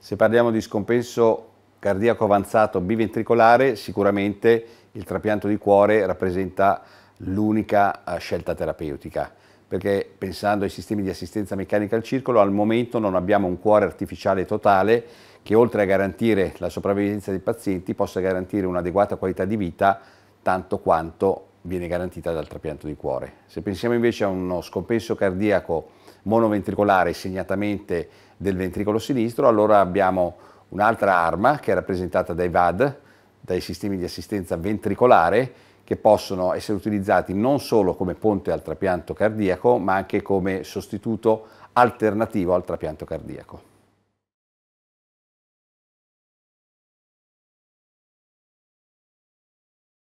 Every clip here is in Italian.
Se parliamo di scompenso cardiaco avanzato biventricolare, sicuramente il trapianto di cuore rappresenta l'unica eh, scelta terapeutica, perché pensando ai sistemi di assistenza meccanica al circolo, al momento non abbiamo un cuore artificiale totale che oltre a garantire la sopravvivenza dei pazienti possa garantire un'adeguata qualità di vita tanto quanto viene garantita dal trapianto di cuore. Se pensiamo invece a uno scompenso cardiaco monoventricolare, segnatamente del ventricolo sinistro, allora abbiamo un'altra arma che è rappresentata dai VAD, dai sistemi di assistenza ventricolare che possono essere utilizzati non solo come ponte al trapianto cardiaco, ma anche come sostituto alternativo al trapianto cardiaco.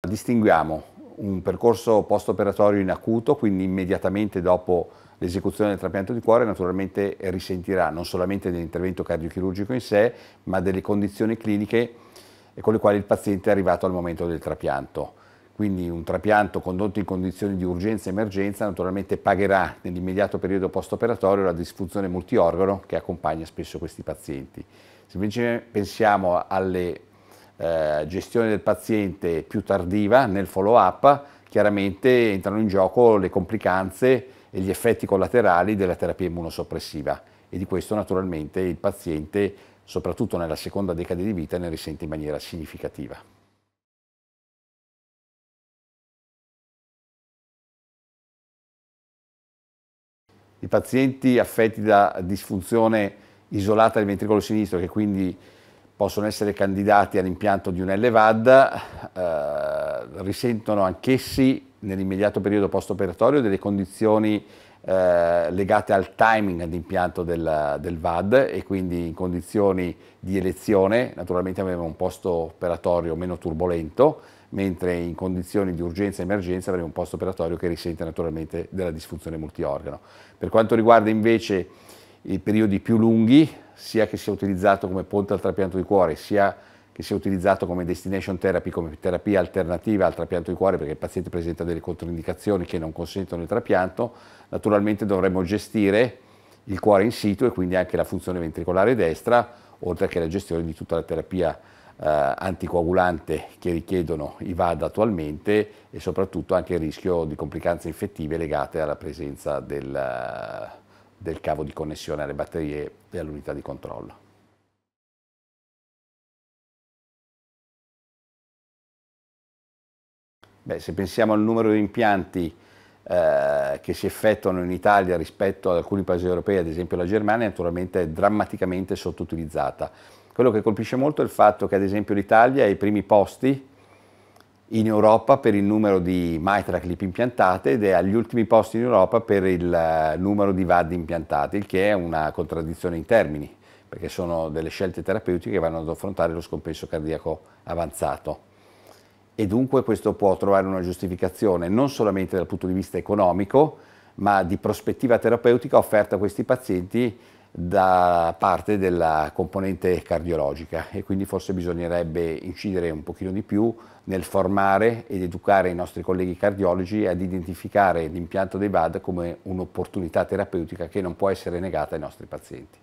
Distinguiamo un percorso post-operatorio in acuto, quindi immediatamente dopo l'esecuzione del trapianto di cuore naturalmente risentirà non solamente dell'intervento cardiochirurgico in sé, ma delle condizioni cliniche e con le quali il paziente è arrivato al momento del trapianto. Quindi un trapianto condotto in condizioni di urgenza e emergenza naturalmente pagherà nell'immediato periodo post-operatorio la disfunzione multiorgano che accompagna spesso questi pazienti. Se invece pensiamo alle eh, gestione del paziente più tardiva nel follow-up, chiaramente entrano in gioco le complicanze e gli effetti collaterali della terapia immunosoppressiva e di questo naturalmente il paziente soprattutto nella seconda decade di vita, ne risente in maniera significativa. I pazienti affetti da disfunzione isolata del ventricolo sinistro, che quindi possono essere candidati all'impianto di un LVAD, eh, risentono anch'essi nell'immediato periodo post-operatorio delle condizioni eh, legate al timing all'impianto del, del, VAD e quindi in condizioni di elezione naturalmente aveva un posto operatorio meno turbolento, mentre in condizioni di urgenza e emergenza avremo un posto operatorio che risente naturalmente della disfunzione multiorgano. Per quanto riguarda invece i periodi più lunghi, sia che sia utilizzato come ponte al trapianto di cuore, sia che sia utilizzato come destination therapy, come terapia alternativa al trapianto di cuore, perché il paziente presenta delle controindicazioni che non consentono il trapianto, naturalmente dovremmo gestire il cuore in situ e quindi anche la funzione ventricolare destra, oltre che la gestione di tutta la terapia eh, anticoagulante che richiedono i VAD attualmente e soprattutto anche il rischio di complicanze infettive legate alla presenza del, del cavo di connessione alle batterie e all'unità di controllo. Beh, se pensiamo al numero di impianti eh, che si effettuano in Italia rispetto ad alcuni paesi europei, ad esempio la Germania, naturalmente è drammaticamente sottoutilizzata. Quello che colpisce molto è il fatto che ad esempio l'Italia è ai primi posti in Europa per il numero di mitra clip impiantate ed è agli ultimi posti in Europa per il eh, numero di VAD impiantati, il che è una contraddizione in termini, perché sono delle scelte terapeutiche che vanno ad affrontare lo scompenso cardiaco avanzato e dunque questo può trovare una giustificazione non solamente dal punto di vista economico, ma di prospettiva terapeutica offerta a questi pazienti da parte della componente cardiologica e quindi forse bisognerebbe incidere un pochino di più nel formare ed educare i nostri colleghi cardiologi ad identificare l'impianto dei VAD come un'opportunità terapeutica che non può essere negata ai nostri pazienti.